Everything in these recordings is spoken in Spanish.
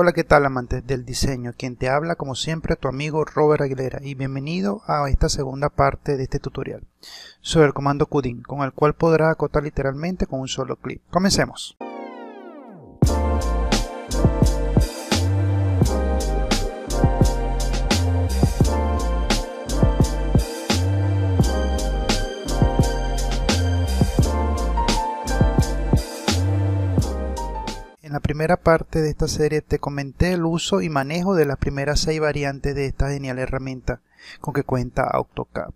Hola, ¿qué tal amantes del diseño? Quien te habla como siempre tu amigo Robert Aguilera y bienvenido a esta segunda parte de este tutorial sobre el comando CUDIN con el cual podrás acotar literalmente con un solo clic. Comencemos. primera parte de esta serie te comenté el uso y manejo de las primeras seis variantes de esta genial herramienta con que cuenta AutoCAD.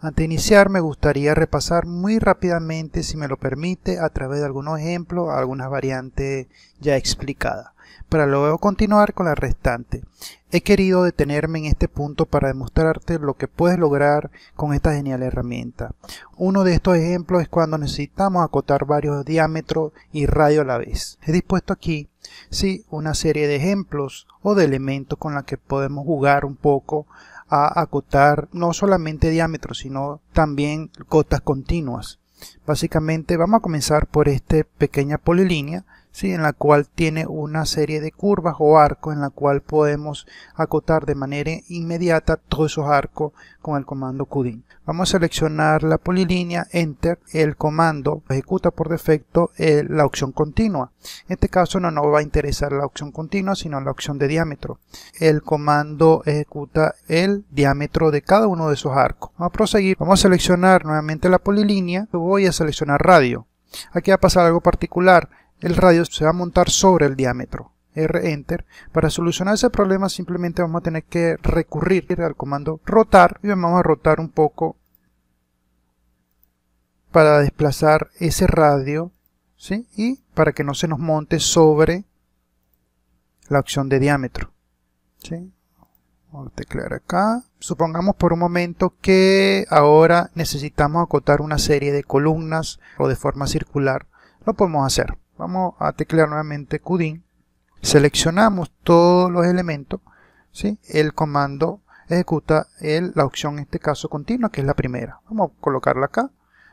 Antes de iniciar me gustaría repasar muy rápidamente, si me lo permite, a través de algunos ejemplos, algunas variantes ya explicadas para luego continuar con la restante. He querido detenerme en este punto para demostrarte lo que puedes lograr con esta genial herramienta. Uno de estos ejemplos es cuando necesitamos acotar varios diámetros y radio a la vez. He dispuesto aquí, sí, una serie de ejemplos o de elementos con los que podemos jugar un poco a acotar no solamente diámetros, sino también cotas continuas. Básicamente vamos a comenzar por esta pequeña polilínea en la cual tiene una serie de curvas o arcos en la cual podemos acotar de manera inmediata todos esos arcos con el comando CUDIN. Vamos a seleccionar la polilínea, Enter, el comando ejecuta por defecto eh, la opción continua. En este caso no nos va a interesar la opción continua, sino la opción de diámetro. El comando ejecuta el diámetro de cada uno de esos arcos. Vamos a proseguir, vamos a seleccionar nuevamente la polilínea, voy a seleccionar radio. Aquí va a pasar algo particular, el radio se va a montar sobre el diámetro. R Enter. Para solucionar ese problema simplemente vamos a tener que recurrir al comando rotar y vamos a rotar un poco para desplazar ese radio ¿sí? y para que no se nos monte sobre la opción de diámetro. ¿sí? Vamos a teclear acá. Supongamos por un momento que ahora necesitamos acotar una serie de columnas o de forma circular. Lo podemos hacer. Vamos a teclear nuevamente Cudin, Seleccionamos todos los elementos. ¿sí? El comando ejecuta la opción, en este caso, continua, que es la primera. Vamos a colocarla acá.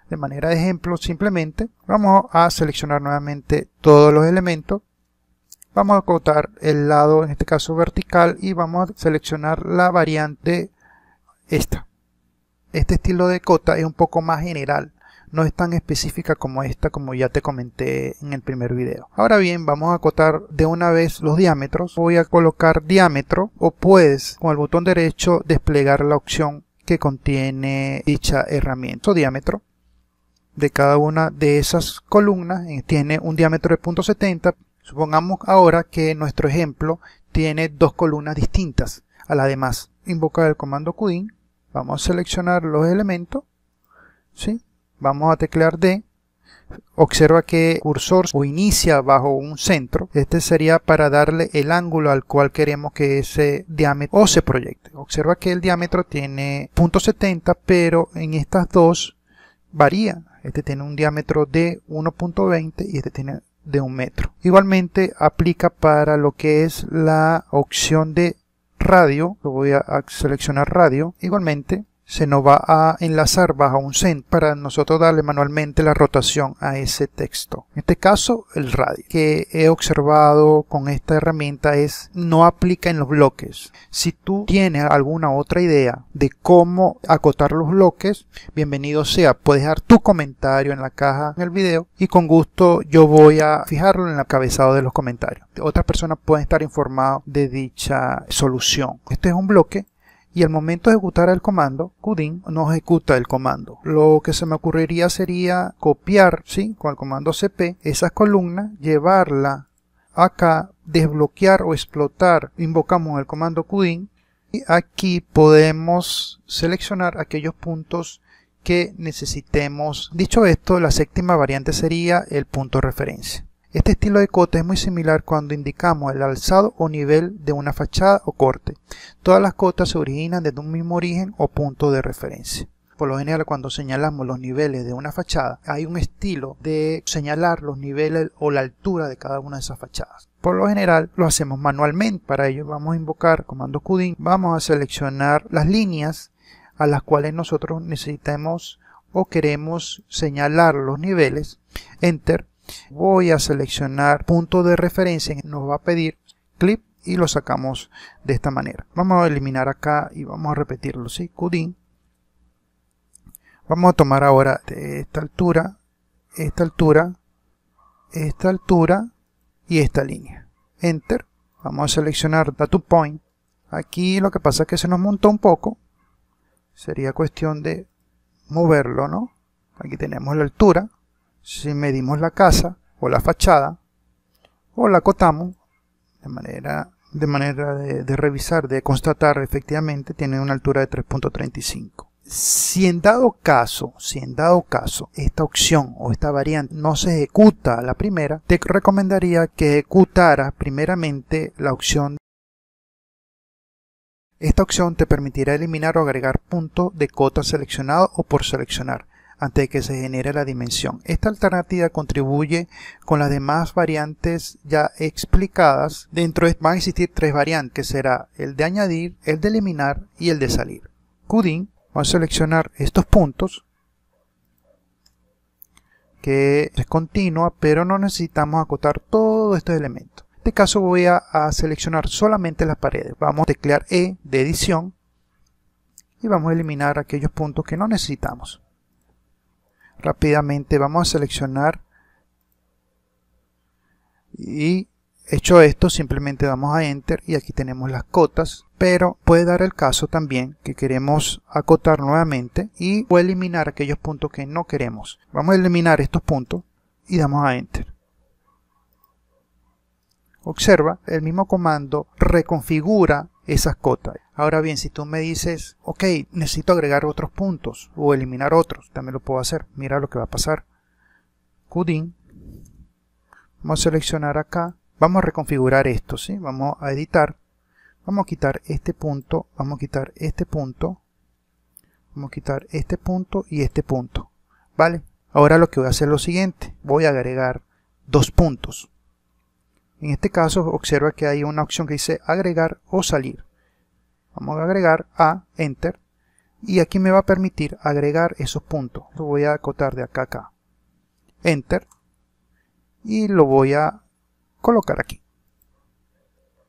De manera de ejemplo, simplemente vamos a seleccionar nuevamente todos los elementos. Vamos a cortar el lado, en este caso vertical, y vamos a seleccionar la variante esta. Este estilo de cota es un poco más general no es tan específica como esta como ya te comenté en el primer video. Ahora bien, vamos a acotar de una vez los diámetros. Voy a colocar diámetro o puedes con el botón derecho desplegar la opción que contiene dicha herramienta diámetro. De cada una de esas columnas eh, tiene un diámetro de 0.70. Supongamos ahora que nuestro ejemplo tiene dos columnas distintas a la demás. Invocar el comando Qdin. Vamos a seleccionar los elementos. ¿sí? vamos a teclear D observa que cursor o inicia bajo un centro este sería para darle el ángulo al cual queremos que ese diámetro o se proyecte observa que el diámetro tiene 0.70 pero en estas dos varía este tiene un diámetro de 1.20 y este tiene de un metro igualmente aplica para lo que es la opción de radio voy a seleccionar radio igualmente se nos va a enlazar bajo un send para nosotros darle manualmente la rotación a ese texto. En este caso, el radio que he observado con esta herramienta es no aplica en los bloques. Si tú tienes alguna otra idea de cómo acotar los bloques, bienvenido sea. Puedes dejar tu comentario en la caja del video y con gusto yo voy a fijarlo en el cabezado de los comentarios. Otras personas pueden estar informadas de dicha solución. Este es un bloque y al momento de ejecutar el comando, CUDIN no ejecuta el comando. Lo que se me ocurriría sería copiar, ¿sí? Con el comando cp, esas columnas, llevarla acá, desbloquear o explotar, invocamos el comando CUDIN y aquí podemos seleccionar aquellos puntos que necesitemos. Dicho esto, la séptima variante sería el punto de referencia. Este estilo de cota es muy similar cuando indicamos el alzado o nivel de una fachada o corte. Todas las cotas se originan desde un mismo origen o punto de referencia. Por lo general cuando señalamos los niveles de una fachada hay un estilo de señalar los niveles o la altura de cada una de esas fachadas. Por lo general lo hacemos manualmente. Para ello vamos a invocar comando CUDIN. Vamos a seleccionar las líneas a las cuales nosotros necesitamos o queremos señalar los niveles. Enter voy a seleccionar punto de referencia nos va a pedir clip y lo sacamos de esta manera vamos a eliminar acá y vamos a repetirlo ¿sí? cudin vamos a tomar ahora esta altura esta altura esta altura y esta línea enter vamos a seleccionar data point aquí lo que pasa es que se nos montó un poco sería cuestión de moverlo no aquí tenemos la altura si medimos la casa o la fachada o la cotamos, de manera, de, revisar, de constatar efectivamente tiene una altura de 3.35. Si en dado caso, si en dado caso esta opción o esta variante no se ejecuta la primera, te recomendaría que ejecutara primeramente la opción esta opción te permitirá eliminar o agregar puntos de cota seleccionado o por seleccionar antes de que se genere la dimensión. Esta alternativa contribuye con las demás variantes ya explicadas. Dentro de, van a existir tres variantes, será el de añadir, el de eliminar y el de salir. Cudin, vamos a seleccionar estos puntos, que es continua, pero no necesitamos acotar todos estos elementos. En este caso voy a, seleccionar solamente las paredes. Vamos a teclear E de edición y vamos a eliminar aquellos puntos que no necesitamos rápidamente vamos a seleccionar y hecho esto simplemente damos a enter y aquí tenemos las cotas pero puede dar el caso también que queremos acotar nuevamente y o eliminar aquellos puntos que no queremos vamos a eliminar estos puntos y damos a enter observa el mismo comando reconfigura esas cotas. Ahora bien, si tú me dices, ok, necesito agregar otros puntos o eliminar otros, también lo puedo hacer. Mira lo que va a pasar. Cudín. Vamos a seleccionar acá. Vamos a reconfigurar esto, ¿sí? Vamos a editar. Vamos a quitar este punto, vamos a quitar este punto, vamos a quitar este punto y este punto. ¿Vale? Ahora lo que voy a hacer es lo siguiente. Voy a agregar dos puntos. En este caso observa que hay una opción que dice agregar o salir. Vamos a agregar a Enter y aquí me va a permitir agregar esos puntos. Lo voy a acotar de acá a acá. Enter y lo voy a colocar aquí.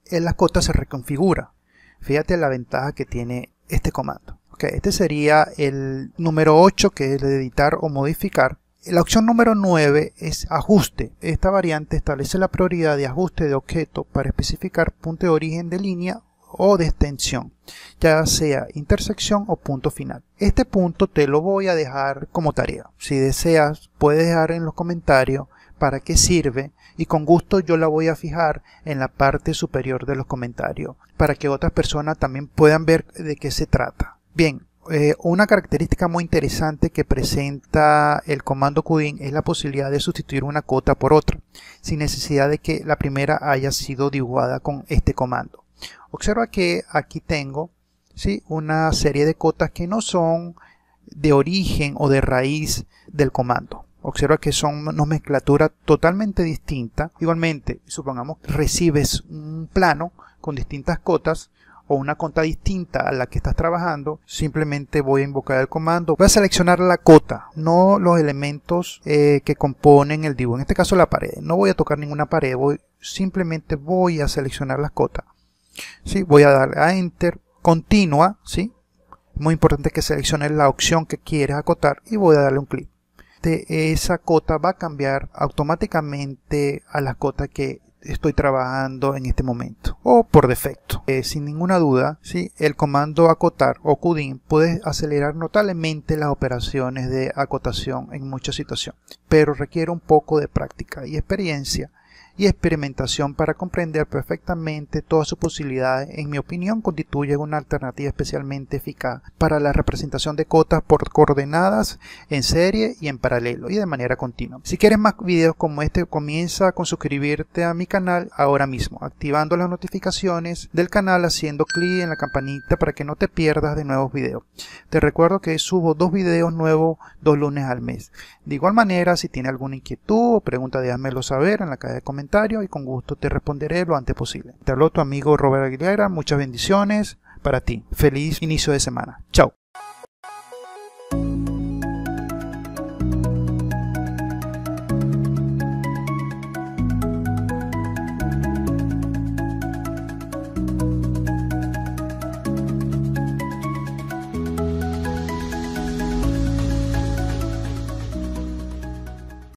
En la cota se reconfigura. Fíjate la ventaja que tiene este comando. Okay, este sería el número 8 que es el de editar o modificar la opción número 9 es ajuste. Esta variante establece la prioridad de ajuste de objeto para especificar punto de origen de línea o de extensión, ya sea intersección o punto final. Este punto te lo voy a dejar como tarea. Si deseas, puedes dejar en los comentarios para qué sirve y con gusto yo la voy a fijar en la parte superior de los comentarios para que otras personas también puedan ver de qué se trata. Bien, eh, una característica muy interesante que presenta el comando Qdin es la posibilidad de sustituir una cota por otra, sin necesidad de que la primera haya sido dibujada con este comando. Observa que aquí tengo ¿sí? una serie de cotas que no son de origen o de raíz del comando. Observa que son una nomenclatura totalmente distinta. Igualmente, supongamos que recibes un plano con distintas cotas, o una cota distinta a la que estás trabajando, simplemente voy a invocar el comando, voy a seleccionar la cota, no los elementos eh, que componen el dibujo, en este caso la pared, no voy a tocar ninguna pared, voy, simplemente voy a seleccionar las cotas, ¿sí? voy a darle a Enter, continua, ¿sí? muy importante que selecciones la opción que quieres acotar y voy a darle un clic. De esa cota va a cambiar automáticamente a la cota que estoy trabajando en este momento o por defecto. Eh, sin ninguna duda, si el comando acotar o CUDIN puede acelerar notablemente las operaciones de acotación en muchas situaciones, pero requiere un poco de práctica y experiencia y experimentación para comprender perfectamente todas sus posibilidades, en mi opinión, constituye una alternativa especialmente eficaz para la representación de cotas por coordenadas en serie y en paralelo y de manera continua. Si quieres más videos como este, comienza con suscribirte a mi canal ahora mismo, activando las notificaciones del canal haciendo clic en la campanita para que no te pierdas de nuevos videos. Te recuerdo que subo dos videos nuevos dos lunes al mes. De igual manera, si tiene alguna inquietud o pregunta, déjamelo saber en la caja de comentarios y con gusto te responderé lo antes posible. Te habló tu amigo Robert Aguilera, muchas bendiciones para ti. Feliz inicio de semana. Chao.